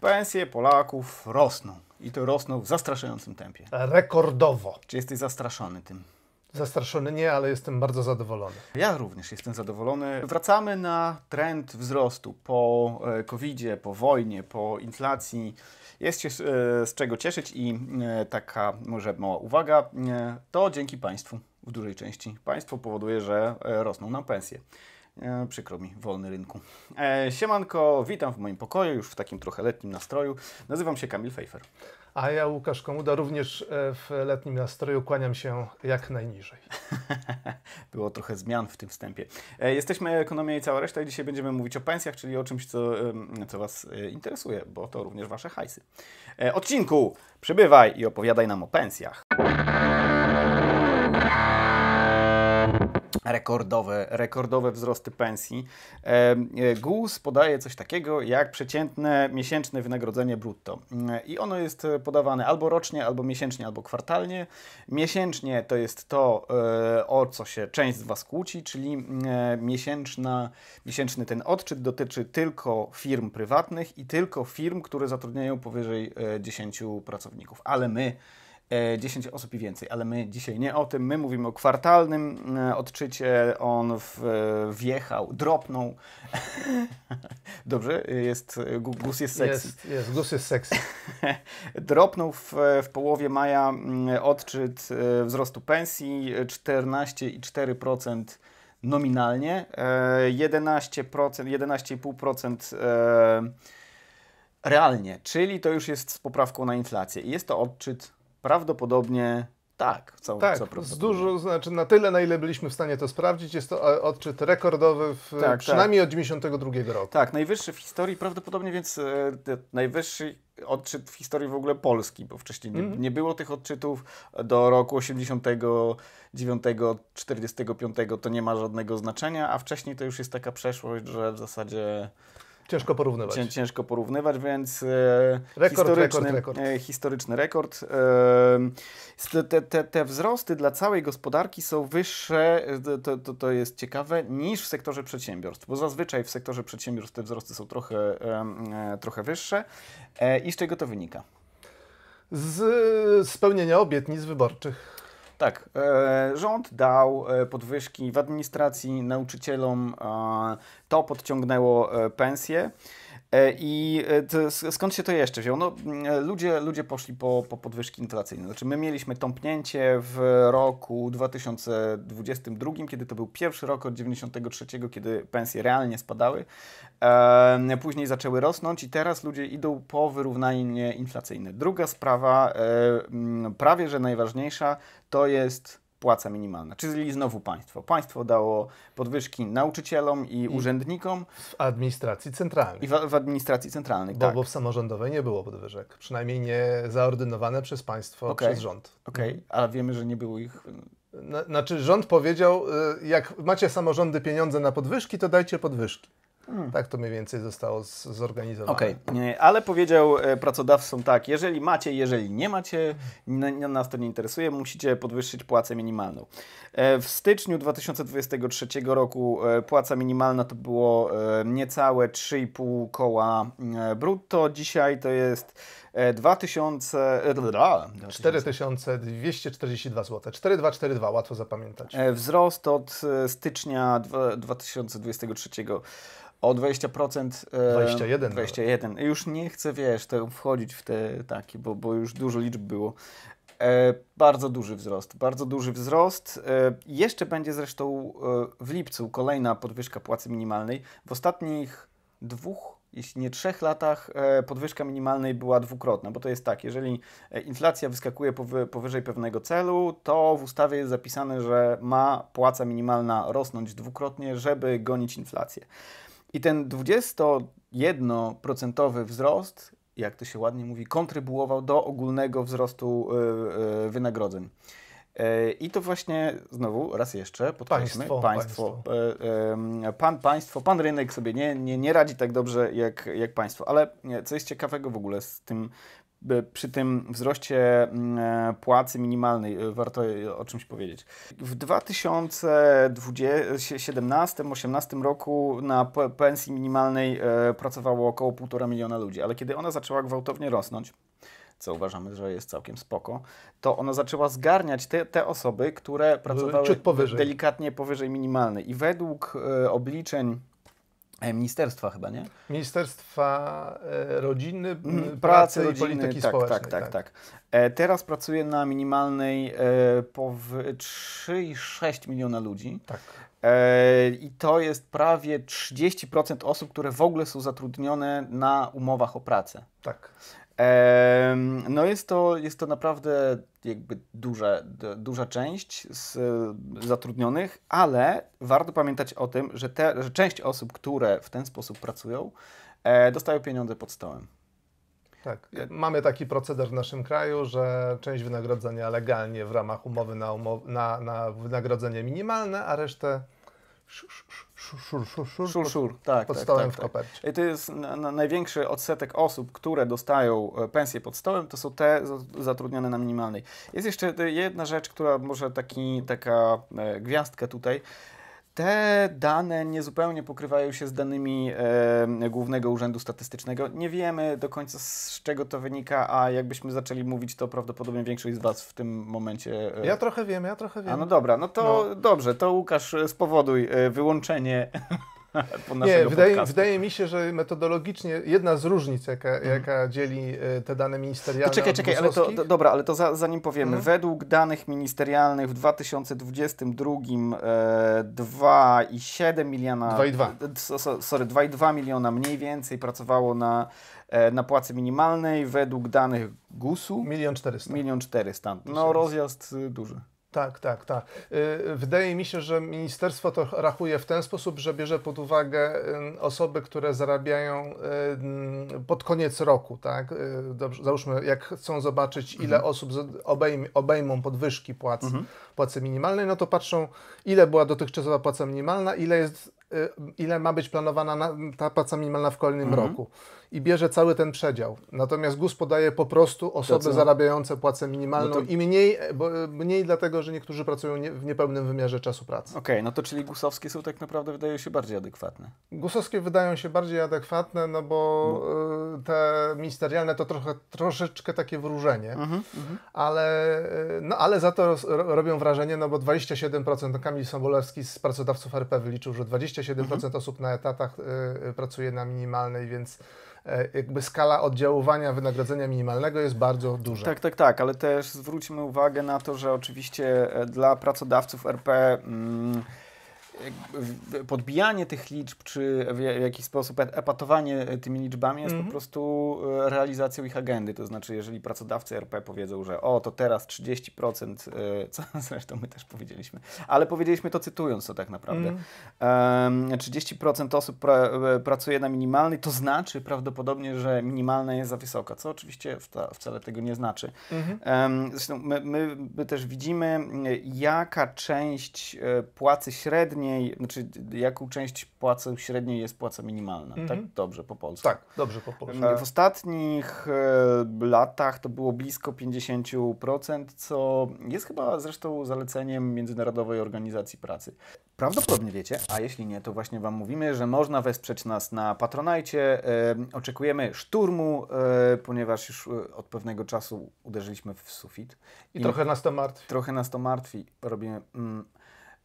Pensje Polaków rosną. I to rosną w zastraszającym tempie. Rekordowo. Czy jesteś zastraszony tym? Zastraszony nie, ale jestem bardzo zadowolony. Ja również jestem zadowolony. Wracamy na trend wzrostu po e, covid po wojnie, po inflacji. Jest się e, z czego cieszyć i e, taka może mała uwaga, to dzięki Państwu w dużej części. Państwo powoduje, że rosną nam pensje. E, przykro mi, wolny rynku. E, siemanko, witam w moim pokoju, już w takim trochę letnim nastroju. Nazywam się Kamil Fejfer. A ja, Łukasz Komuda, również e, w letnim nastroju kłaniam się jak najniżej. Było trochę zmian w tym wstępie. E, jesteśmy Ekonomia i cała reszta i dzisiaj będziemy mówić o pensjach, czyli o czymś, co, co Was e, interesuje, bo to również Wasze hajsy. Odcinku, przybywaj i opowiadaj nam o pensjach rekordowe, rekordowe wzrosty pensji. E, GUS podaje coś takiego jak przeciętne miesięczne wynagrodzenie brutto. I ono jest e, podawane albo rocznie, albo miesięcznie, albo kwartalnie. Miesięcznie to jest to, e, o co się część z Was kłóci, czyli miesięczna, miesięczny ten odczyt dotyczy tylko firm prywatnych i tylko firm, które zatrudniają powyżej 10 pracowników. Ale my 10 e, osób i więcej, ale my dzisiaj nie o tym. My mówimy o kwartalnym e, odczycie. On w, e, wjechał, dropnął. Dobrze, jest, gus jest sexy. Jest, jest gus jest sexy. dropnął w, w połowie maja mm, odczyt wzrostu pensji 14,4% nominalnie, 11%, 11,5% realnie, czyli to już jest z poprawką na inflację. I jest to odczyt Prawdopodobnie tak, co, tak, co z dużo, znaczy na tyle, na ile byliśmy w stanie to sprawdzić, jest to odczyt rekordowy w, tak, tak. przynajmniej tak. od 92 roku. Tak, najwyższy w historii, prawdopodobnie więc e, najwyższy odczyt w historii w ogóle Polski, bo wcześniej nie, mhm. nie było tych odczytów do roku 89, 45 to nie ma żadnego znaczenia, a wcześniej to już jest taka przeszłość, że w zasadzie Ciężko porównywać. Cię, ciężko porównywać, więc e, rekord, historyczny, rekord, rekord. historyczny rekord. E, e te, te, te, wzrosty dla całej gospodarki są wyższe, e, to, to, to, jest ciekawe, niż w sektorze przedsiębiorstw, bo zazwyczaj w sektorze przedsiębiorstw te wzrosty są trochę, e, e trochę wyższe. I z czego to wynika? Z spełnienia obietnic wyborczych. Tak, e, rząd dał e, podwyżki w administracji nauczycielom, to podciągnęło e, pensje. E, I e, skąd się to jeszcze wziął? No, e, ludzie, ludzie poszli po, po podwyżki inflacyjne. Znaczy, my mieliśmy tąpnięcie w roku 2022, kiedy to był pierwszy rok od 1993, kiedy pensje realnie spadały. Później zaczęły rosnąć i teraz ludzie idą po wyrównanie inflacyjne. Druga sprawa, prawie że najważniejsza, to jest płaca minimalna. Czyli znowu państwo. Państwo dało podwyżki nauczycielom i, I urzędnikom. W administracji centralnej. I w, w administracji centralnej, bo, tak. Bo w samorządowej nie było podwyżek. Przynajmniej nie zaordynowane przez państwo, okay. przez rząd. Okej, okay. Mhm. ale wiemy, że nie było ich... Y, znaczy rząd powiedział, y, jak macie samorządy pieniądze na podwyżki, to dajcie podwyżki. Hmm. Tak to mniej więcej zostało zorganizowane. Okej, okay. ale powiedział e, pracodawcom tak, jeżeli macie, jeżeli nie macie, nas to nie interesuje, musicie podwyższyć płacę minimalną. E, w styczniu 2023 roku e, płaca minimalna to było niecałe 3,5 koła brutto, dzisiaj to jest 2000, 4242 zł. 4242, łatwo zapamiętać. Wzrost od stycznia 2023 o 20%. 21. 21. Nawet. Już nie chcę, wiesz, te, wchodzić w te takie, bo, bo już dużo liczb było. E, bardzo duży wzrost, bardzo duży wzrost. E, jeszcze będzie zresztą e, w lipcu kolejna podwyżka płacy minimalnej. W ostatnich dwóch, jeśli nie trzech latach, e, podwyżka minimalnej była dwukrotna, bo to jest tak, jeżeli e, inflacja wyskakuje powy, powyżej pewnego celu, to w ustawie jest zapisane, że ma płaca minimalna rosnąć dwukrotnie, żeby gonić inflację. I ten 21% wzrost, jak to się ładnie mówi, kontrybuował do ogólnego wzrostu e, e, wynagrodzeń. E, I to właśnie, znowu, raz jeszcze, podkreślmy, państwo, państwo, państwo. pan państwo, pan rynek sobie nie, nie, nie radzi tak dobrze jak, jak państwo. Ale co jest ciekawego w ogóle z tym przy tym wzroście mm, e, płacy minimalnej e, warto o czymś powiedzieć. W 2017-2018 roku na pensji minimalnej e, pracowało około 1,5 miliona ludzi, ale kiedy ona zaczęła gwałtownie rosnąć, co uważamy, że jest całkiem spoko, to ona zaczęła zgarniać te, te osoby, które pracowały powyżej. delikatnie powyżej minimalnej. I według obliczeń E, ministerstwa chyba, nie? Ministerstwa e, Rodziny, mhm, Pracy, Pracy rodziny, i Polityki tak, Społecznej. Tak, tak, tak. tak. E, teraz pracuje na minimalnej 3,6 miliona ludzi. Tak. I to jest prawie 30% osób, które w ogóle są zatrudnione na umowach o pracę. Tak. No jest to, jest to naprawdę jakby duża, duża część z e, zatrudnionych, ale warto pamiętać o tym, że, te, że część osób, które w ten sposób pracują, e, dostają pieniądze pod stołem. Tak. Mamy taki proceder w naszym kraju, że część wynagrodzenia legalnie w ramach umowy na, umow na, na wynagrodzenie minimalne, a resztę Szur, szur, szur, szur, szur, tak. Pod tak, stołem tak, tak, w kopercie. Tak. I to jest na, na największy odsetek osób, które dostają e, pensję pod stołem, to są te zatrudnione na minimalnej. Jest jeszcze jedna rzecz, która może taki, taka e, gwiazdka tutaj te dane niezupełnie pokrywają się z danymi e, Głównego Urzędu Statystycznego. Nie wiemy do końca z czego to wynika, a jakbyśmy zaczęli mówić, to prawdopodobnie większość z Was w tym momencie. E... Ja trochę wiem, ja trochę wiem. A no dobra, no to no. dobrze, to Łukasz e, spowoduj e, wyłączenie Nie, wydaje, wydaje, mi się, że metodologicznie jedna z różnic, jaka, mhm. jaka dzieli e, te dane ministerialne. To czekaj, czekaj, ale to, to, dobra, ale to za, zanim powiemy. Mhm. Według danych ministerialnych w 2022 e, 2,7 miliona. 2,2. Sorry, 2,2 miliona mniej więcej pracowało na e, na płacy minimalnej według danych GUS-u. 1 400. 1 No rozjazd y, duży. Tak, tak, tak. Y, wydaje mi się, że ministerstwo to rachuje w ten sposób, że bierze pod uwagę y, osoby, które zarabiają y, pod koniec roku, tak? Dobrze, załóżmy, jak chcą zobaczyć, ile mhm. osób obejm obejmą podwyżki płac, mhm. płacy minimalnej, no to patrzą, ile była dotychczasowa płaca minimalna, ile jest ile ma być planowana ta płaca minimalna w kolejnym mhm. roku i bierze cały ten przedział. Natomiast GUS podaje po prostu osoby no. zarabiające płacę minimalną no to... i mniej, bo, e, mniej dlatego, że niektórzy pracują nie, w niepełnym wymiarze czasu pracy. Okej, okay, no to czyli GUSowskie są tak naprawdę, wydają się bardziej adekwatne. GUSowskie wydają się bardziej adekwatne, no bo e, te ministerialne to trochę, troszeczkę takie wróżenie, mhm, mhm. ale, e, no, ale za to robią wrażenie, no bo 27% no Kamil Sobolewski z pracodawców RP wyliczył, że 27% mhm. osób na etatach y, pracuje na minimalnej, więc E, jakby skala oddziaływania wynagrodzenia minimalnego jest bardzo duża. Tak, tak, tak, ale też zwróćmy uwagę na to, że oczywiście e, dla pracodawców RP. Mm, podbijanie tych liczb, czy w jakiś sposób e, epatowanie e, tymi liczbami jest po mhm. prostu e, realizacją ich agendy. To znaczy, jeżeli pracodawcy RP powiedzą, że o, to teraz 30%, co zresztą my też powiedzieliśmy, ale powiedzieliśmy to cytując to tak naprawdę, mm. 30% osób pra pracuje na minimalnej, to znaczy prawdopodobnie, że minimalna jest za wysoka, co oczywiście wcale tego nie znaczy. Mhm. Zresztą my, my też widzimy, jaka część płacy średniej średniej, znaczy jaką część płacy średniej jest płaca minimalna, tak mhm. dobrze po polsku. Tak, dobrze po polsku. W ostatnich e, latach to było blisko 50%, co jest chyba zresztą zaleceniem Międzynarodowej Organizacji Pracy. Prawdopodobnie wiecie, a jeśli nie, to właśnie Wam mówimy, że można wesprzeć nas na Patronajcie. E, oczekujemy szturmu, e, ponieważ już od pewnego czasu uderzyliśmy w sufit. I, I trochę nas to martwi. Trochę nas to martwi. Robimy... Mm,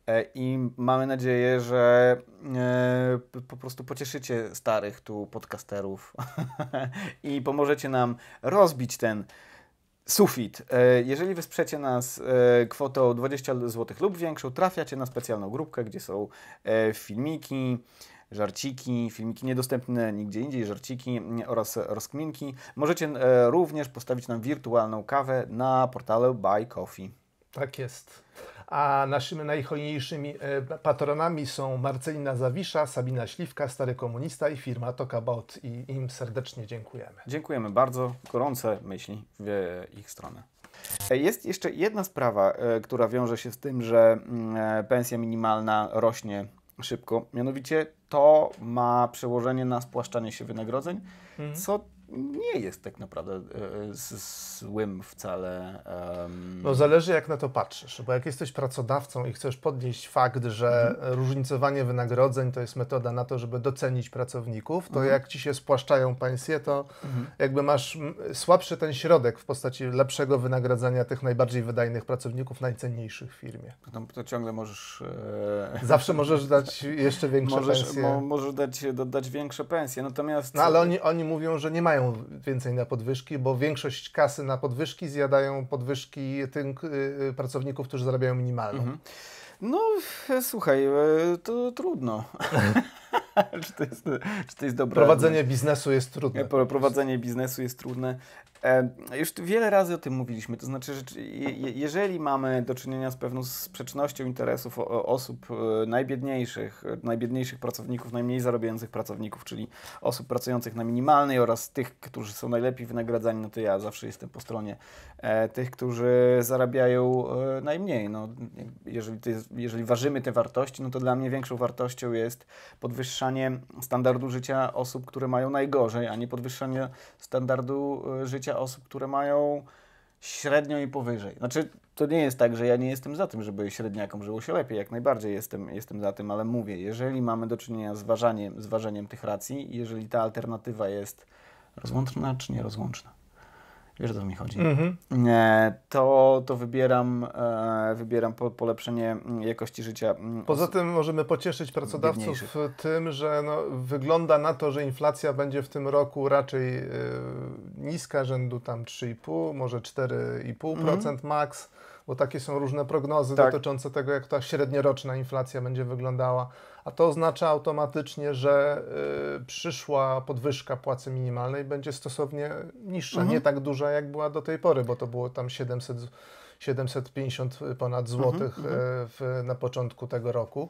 E, I mamy nadzieję, że e, po prostu pocieszycie starych tu podcasterów i pomożecie nam rozbić ten sufit. E, jeżeli wesprzecie nas kwotą 20 zł lub większą, trafiacie na specjalną grupkę, gdzie są filmiki, żarciki, filmiki niedostępne nigdzie indziej, żarciki oraz rozkminki. Możecie również postawić nam wirtualną kawę na portalu Buy Coffee. Tak jest a naszymi najhojniejszymi e, patronami są Marcelina Zawisza, Sabina Śliwka, Stary Komunista i firma Tokabot i im serdecznie dziękujemy. Dziękujemy bardzo, gorące myśli w ich stronę. E, jest jeszcze jedna sprawa, e, która wiąże się z tym, że mm, pensja minimalna rośnie szybko, mianowicie to ma przełożenie na spłaszczanie się wynagrodzeń, mhm. co nie jest tak naprawdę e, złym wcale. Um... No zależy jak na to patrzysz, bo jak jesteś pracodawcą i chcesz podnieść fakt, że mhm. różnicowanie wynagrodzeń to jest metoda na to, żeby docenić pracowników, to mhm. jak ci się spłaszczają pensje, to mhm. jakby masz słabszy ten środek w postaci lepszego wynagradzania tych najbardziej wydajnych pracowników, najcenniejszych w firmie. No, to ciągle możesz... E, Zawsze możesz dać jeszcze większe możesz, pensje. Mo możesz dać, większe pensje, natomiast... No ale oni, oni mówią, że nie mają więcej na podwyżki, bo większość kasy na podwyżki zjadają podwyżki tym y, y, pracowników, którzy zarabiają minimalną. Mhm. No, e, słuchaj, e, to trudno. czy, to jest, czy to jest dobre? Prowadzenie biznesu jest trudne. Prowadzenie biznesu jest trudne. E, już wiele razy o tym mówiliśmy, to znaczy, że jeżeli mamy do czynienia z pewną sprzecznością interesów osób e, najbiedniejszych, e, najbiedniejszych pracowników, najmniej zarabiających pracowników, czyli osób pracujących na minimalnej oraz tych, którzy są najlepiej wynagradzani, no to ja zawsze jestem po stronie tych, którzy zarabiają najmniej. No, jeżeli, jeżeli ważymy te wartości, no to dla mnie większą wartością jest podwyższanie standardu życia osób, które mają najgorzej, a nie podwyższanie standardu życia 20 osób, które mają średnio i powyżej. Znaczy, to nie jest tak, że ja nie jestem za tym, żeby średniakom żyło się lepiej, jak najbardziej jestem, jestem za tym, ale mówię, jeżeli mamy do czynienia z ważaniem, z ważeniem tych racji, jeżeli ta alternatywa jest rozłączna czy nierozłączna wiesz o co mi chodzi, mhm. E, to, to wybieram, e, wybieram polepszenie mm, jakości życia. Mm, Poza tym możemy pocieszyć pracodawców w tym, że no, wygląda na to, że inflacja będzie w tym roku raczej e, niska, rzędu tam 3,5, może 4,5% mhm. maks, bo takie są różne prognozy tak. dotyczące tego, jak ta średnioroczna inflacja będzie wyglądała a to oznacza automatycznie, że y, przyszła podwyżka płacy minimalnej będzie stosownie niższa, mhm. nie tak duża jak była do tej pory, bo to było tam 700, 750 ponad złotych mhm, mhm, y, w, na początku tego roku.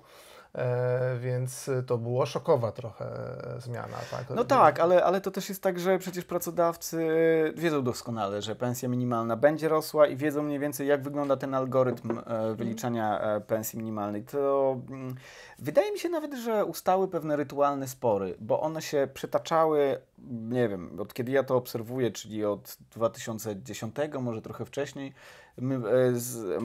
E, więc to było szokowa trochę zmiana. Tak? No tak, ale, ale to też jest tak, że przecież pracodawcy e, wiedzą doskonale, że pensja minimalna będzie rosła i wiedzą mniej więcej, jak wygląda ten algorytm e, wyliczania pensji minimalnej. To mm, wydaje mi się nawet, że ustały pewne rytualne spory, bo one się przetaczały nie wiem, od kiedy ja to obserwuję, czyli od 2010, może trochę wcześniej, e,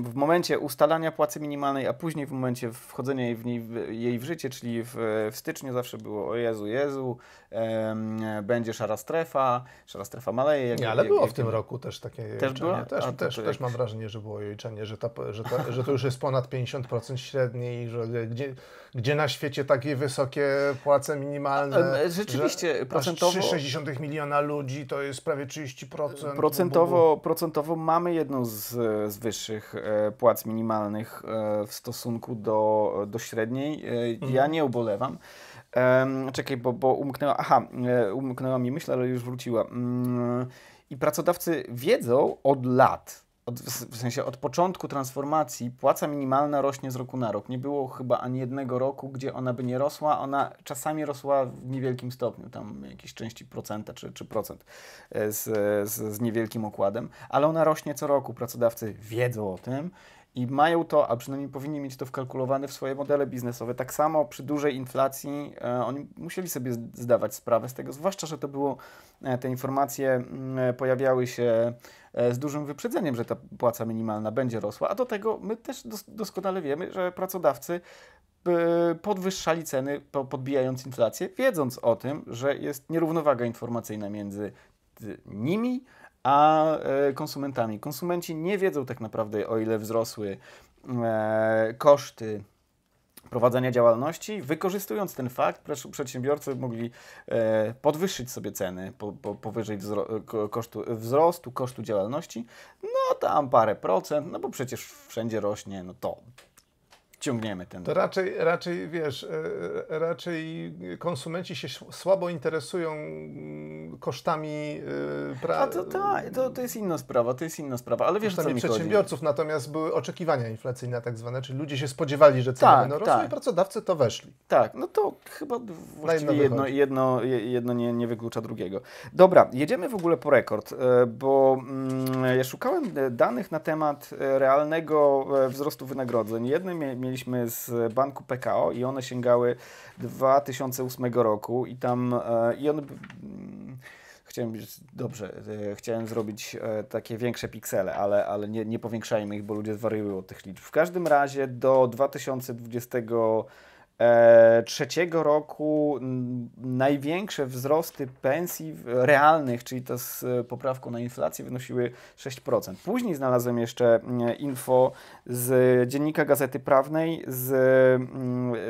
w momencie ustalania płacy minimalnej, a później w momencie wchodzenia jej w, niej, jej w życie, czyli w, w, styczniu zawsze było o Jezu, Jezu, em, będzie szara strefa, szara strefa maleje. Jak, nie, ale jak, było jak, w tym roku też takie też jajczenie. Była? Też, też, też mam wrażenie, że było jajczenie, że, ta, że, ta, że to już jest ponad 50% średniej, że gdzie gdzie na świecie takie wysokie płace minimalne. E, e, rzeczywiście, procentowo. 3,6 miliona ludzi to jest prawie 30%. Procentowo, procentowo mamy jedną z, z wyższych e, płac minimalnych w stosunku do, do średniej. Mhm. Ja nie ubolewam. Czekaj, bo, bo umknęła. Aha, umknęła mi myśl, ale już wróciła. Mm, I pracodawcy wiedzą od lat, od, w sensie od początku transformacji płaca minimalna rośnie z roku na rok. Nie było chyba ani jednego roku, gdzie ona by nie rosła. Ona czasami rosła w niewielkim stopniu, tam jakieś części procenta czy, czy procent e, z, z, z niewielkim okładem, ale ona rośnie co roku. Pracodawcy wiedzą o tym i mają to, a przynajmniej powinni mieć to wkalkulowane w swoje modele biznesowe. Tak samo przy dużej inflacji e, oni musieli sobie zdawać sprawę z tego, zwłaszcza, że to było, e, te informacje m, mm, pojawiały się E, z dużym wyprzedzeniem, że ta płaca minimalna będzie rosła, a do tego my też doskonale wiemy, że pracodawcy e, podwyższali ceny, podbijając inflację, wiedząc o tym, że jest nierównowaga informacyjna między nimi a e, konsumentami. Konsumenci nie wiedzą tak naprawdę, o ile wzrosły koszty prowadzenia działalności, wykorzystując ten fakt, przedsiębiorcy mogli e, podwyższyć sobie ceny po, po, powyżej wzro kosztu, wzrostu kosztu działalności, no tam parę procent, no bo przecież wszędzie rośnie no to ten. To raczej, raczej wiesz, e, e, raczej konsumenci się słabo interesują mm, kosztami e, pracy. A to, to, to, jest inna sprawa, to jest inna sprawa, ale wiesz, co mi przedsiębiorców, chodzi. natomiast były oczekiwania inflacyjne tak zwane, czyli ludzie się spodziewali, że ceny tak, będą rosły tak. i pracodawcy to weszli. Tak, no to chyba właściwie jedno, jedno, jedno, nie, nie wyklucza drugiego. Dobra, jedziemy w ogóle po rekord, bo ja mm, szukałem danych na temat realnego wzrostu wynagrodzeń. jednym mieliśmy mieliśmy z banku PKO i one sięgały 2008 roku i tam e, i one mm, chciałem dobrze, e, chciałem zrobić e, takie większe piksele, ale, ale nie, nie powiększajmy ich, bo ludzie zwariują od tych liczb. W każdym razie do 2020 E, trzeciego roku największe wzrosty pensji realnych, czyli to z e, poprawką na inflację, wynosiły 6%. Później znalazłem jeszcze info z dziennika Gazety Prawnej z,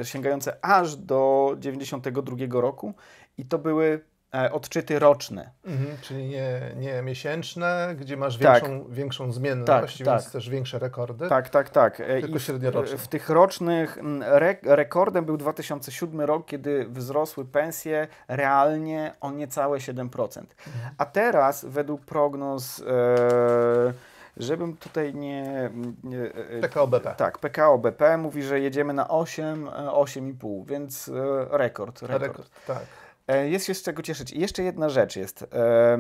sięgające aż do 92 roku i to były E, odczyty roczne. Mhm, czyli nie, nie miesięczne, gdzie masz tak. większą, tak. większą zmienność, tak, tak. więc też większe rekordy. Tak, tak, tak. E, Tylko średnioroczne. W, w tych rocznych re, rekordem był 2007 rok, kiedy wzrosły pensje realnie o niecałe 7%. Mhm. A teraz według prognoz... E, żebym tutaj nie... nie PKOBP. E, tak, PKOBP mówi, że jedziemy na 8, 8,5, więc rekord. Rekord, rekord tak. E, jest się z czego cieszyć. I jeszcze jedna rzecz jest, e,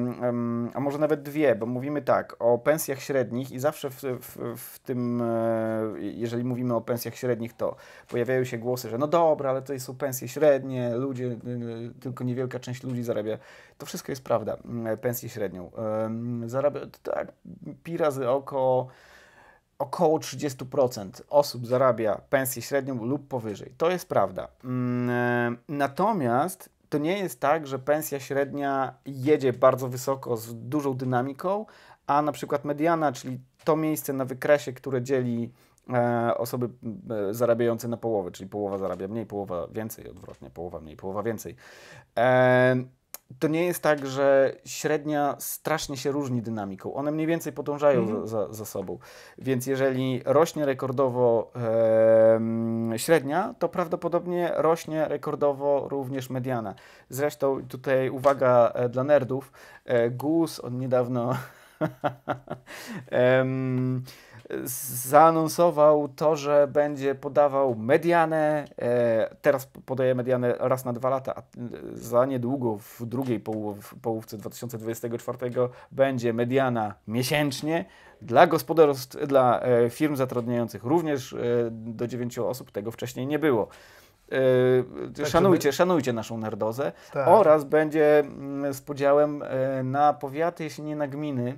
a może nawet dwie, bo mówimy tak o pensjach średnich i zawsze w, w, w, tym, e, jeżeli mówimy o pensjach średnich, to pojawiają się głosy, że no dobra, ale to są pensje średnie, ludzie, tylko niewielka część ludzi zarabia. To wszystko jest prawda, pensję średnią. Zarabia, tak, pi razy oko około 30% osób zarabia pensję średnią lub powyżej. To jest prawda. Mm, natomiast to nie jest tak, że pensja średnia jedzie bardzo wysoko z dużą dynamiką, a na przykład mediana, czyli to miejsce na wykresie, które dzieli e, osoby e, zarabiające na połowę, czyli połowa zarabia mniej, połowa więcej, odwrotnie, połowa mniej, połowa więcej. E, to nie jest tak, że średnia strasznie się różni dynamiką. One mniej więcej podążają mhm. za, za, sobą. Więc jeżeli rośnie rekordowo e, średnia, to prawdopodobnie rośnie rekordowo również mediana. Zresztą tutaj uwaga e, dla nerdów. E, GUS, niedawno. um, zaanonsował to, że będzie podawał medianę. E, teraz podaje medianę raz na dwa lata, a za niedługo w drugiej połow, połówce 2024 będzie mediana miesięcznie. Dla gospodarstw, dla e, firm zatrudniających również e, do 9 osób tego wcześniej nie było. tak, szanujcie, żeby... szanujcie naszą nerdozę tak. oraz będzie mm, z podziałem na powiaty, jeśli nie na gminy,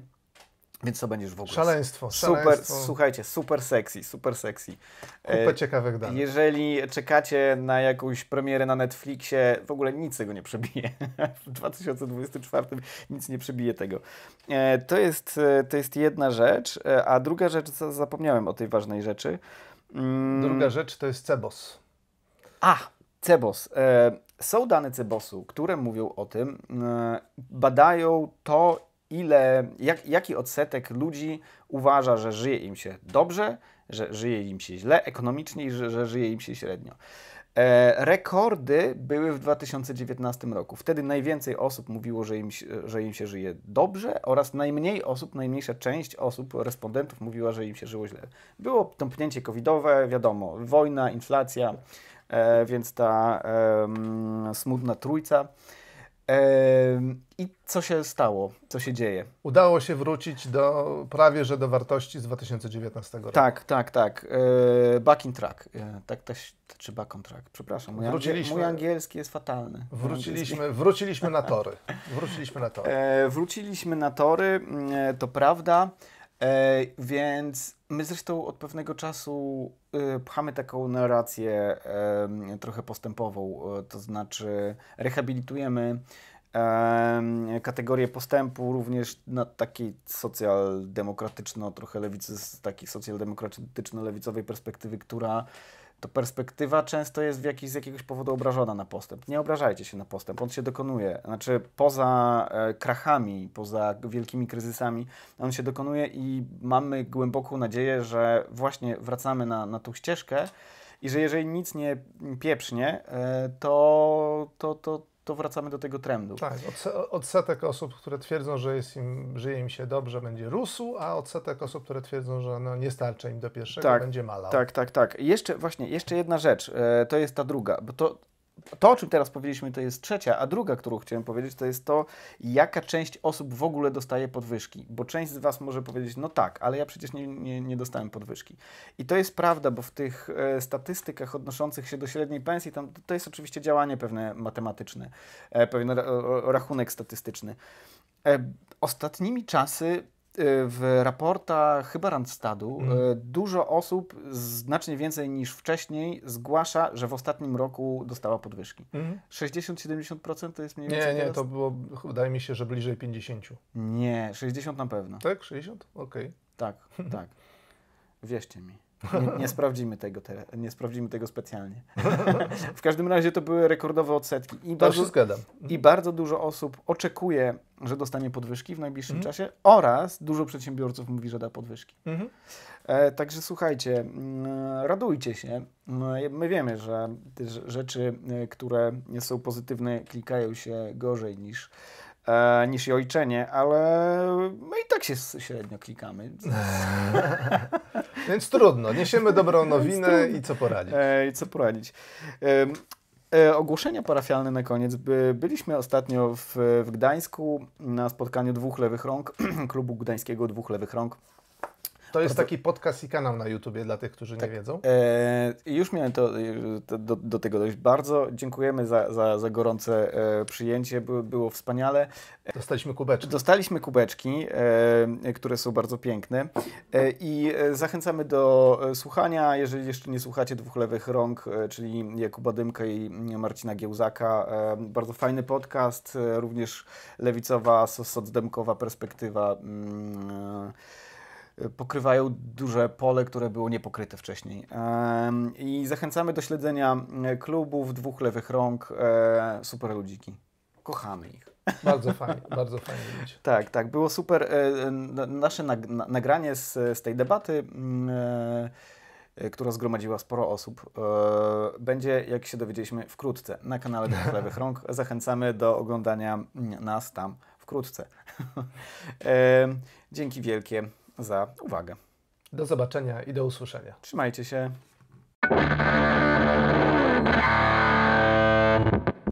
więc co będziesz w ogóle? Szaleństwo, szaleństwo. Super, słuchajcie, super sexy, super sexy. Kupę e, ciekawych danych. Jeżeli czekacie na jakąś premierę na Netflixie, w ogóle nic tego nie przebije. W 2024 nic nie przebije tego. E, to jest, e, to jest jedna rzecz, a druga rzecz, zapomniałem o tej ważnej rzeczy. Mm. Druga rzecz to jest Cebos. A, Cebos. Są dane Cebosu, które mówią o tym, badają to, ile, jak, jaki odsetek ludzi uważa, że żyje im się dobrze, że żyje im się źle ekonomicznie i że, że żyje im się średnio. E, rekordy były w 2019 roku. Wtedy najwięcej osób mówiło, że im, że im się żyje dobrze oraz najmniej osób, najmniejsza część osób, respondentów mówiła, że im się żyło źle. Było tąpnięcie covidowe, wiadomo, wojna, inflacja, e, więc ta e, smutna trójca. I co się stało? Co się dzieje? Udało się wrócić do prawie że do wartości z 2019 roku. Tak, tak, tak. Back in track. E, tak, tak czy back on track? Przepraszam. Mój, wróciliśmy, mój angielski jest fatalny. Wróciliśmy, wróciliśmy na tory. Wróciliśmy na tory. E, wróciliśmy na tory, mm, e, to prawda. E, więc my zresztą od pewnego czasu y, pchamy taką narrację trochę postępową, e, to znaczy rehabilitujemy kategorię postępu również na takiej socjaldemokratyczno, trochę lewicy, z takiej socjaldemokratyczno-lewicowej perspektywy, która to perspektywa często jest w jakiś, z jakiegoś powodu obrażona na postęp. Nie obrażajcie się na postęp, on się dokonuje. Znaczy, poza e, krachami, poza wielkimi kryzysami, on się dokonuje i mamy głęboką nadzieję, że właśnie wracamy na, na tą ścieżkę i że jeżeli nic nie pieprznie, e, to, to, to, to wracamy do tego trendu. Tak, odsetek osób, które twierdzą, że jest im, żyje im się dobrze, będzie rósł, a odsetek osób, które twierdzą, że no, nie starczy im do pierwszego, tak, będzie malał. Tak, tak, tak. Jeszcze właśnie, jeszcze jedna rzecz, e, to jest ta druga, bo to to, o czym teraz powiedzieliśmy, to jest trzecia, a druga, którą chciałem powiedzieć, to jest to, jaka część osób w ogóle dostaje podwyżki. Bo część z Was może powiedzieć, no tak, ale ja przecież nie, nie, nie dostałem podwyżki. I to jest prawda, bo w tych e, statystykach odnoszących się do średniej pensji, tam, to jest oczywiście działanie pewne matematyczne, e, pewien ra, rachunek statystyczny. E, ostatnimi czasy Y, w raportach chyba Randstadu mm. dużo osób, znacznie więcej niż wcześniej, zgłasza, że w ostatnim roku dostała podwyżki. Mm. 60-70% to jest mniej więcej Nie, nie, to było, wydaje mi się, że bliżej 50. Nie, 60 na pewno. Tak? 60? Okej. Okay. Tak, tak. Wierzcie mi. Nie, nie, sprawdzimy tego teraz, nie sprawdzimy tego specjalnie. w każdym razie to były rekordowe odsetki. I bardzo, I bardzo dużo osób oczekuje, że dostanie podwyżki w najbliższym mhm. czasie oraz dużo przedsiębiorców mówi, że da podwyżki. Mhm. E, także słuchajcie, mm, radujcie się. No, my wiemy, że te rzeczy, e, które są pozytywne, klikają się gorzej niż e, niż jojczenie, ale my i tak się średnio klikamy. Więc trudno, niesiemy dobrą nowinę i co poradzić. E, I co poradzić. E, ogłoszenia parafialne na koniec. Byliśmy ostatnio w, w Gdańsku na spotkaniu dwóch lewych rąk, klubu gdańskiego dwóch lewych rąk. To jest taki podcast i kanał na YouTubie dla tych, którzy tak, nie wiedzą. E, już miałem e, to, do, do, tego dojść. Bardzo dziękujemy za, za, za gorące e, przyjęcie, By, było wspaniale. Dostaliśmy kubeczki. Dostaliśmy kubeczki, e, które są bardzo piękne e, i e, zachęcamy do słuchania, jeżeli jeszcze nie słuchacie Dwóch Lewych Rąk, czyli Jakuba Dymka i Marcina Giełzaka. bardzo fajny podcast, również lewicowa, socdemkowa perspektywa. Mm, pokrywają duże pole, które było niepokryte wcześniej. I zachęcamy do śledzenia e, klubów dwóch lewych rąk e, super ludziki. Kochamy ich. Bardzo fajnie, bardzo fajnie. Tak, tak, było super. E, nasze nagranie z, z tej debaty mm, która zgromadziła sporo osób, będzie, jak się dowiedzieliśmy, wkrótce na kanale Dwóch Lewych Rąk. Zachęcamy do oglądania mm, nas tam wkrótce. Dzięki wielkie za uwagę. Do zobaczenia i do usłyszenia. Trzymajcie się.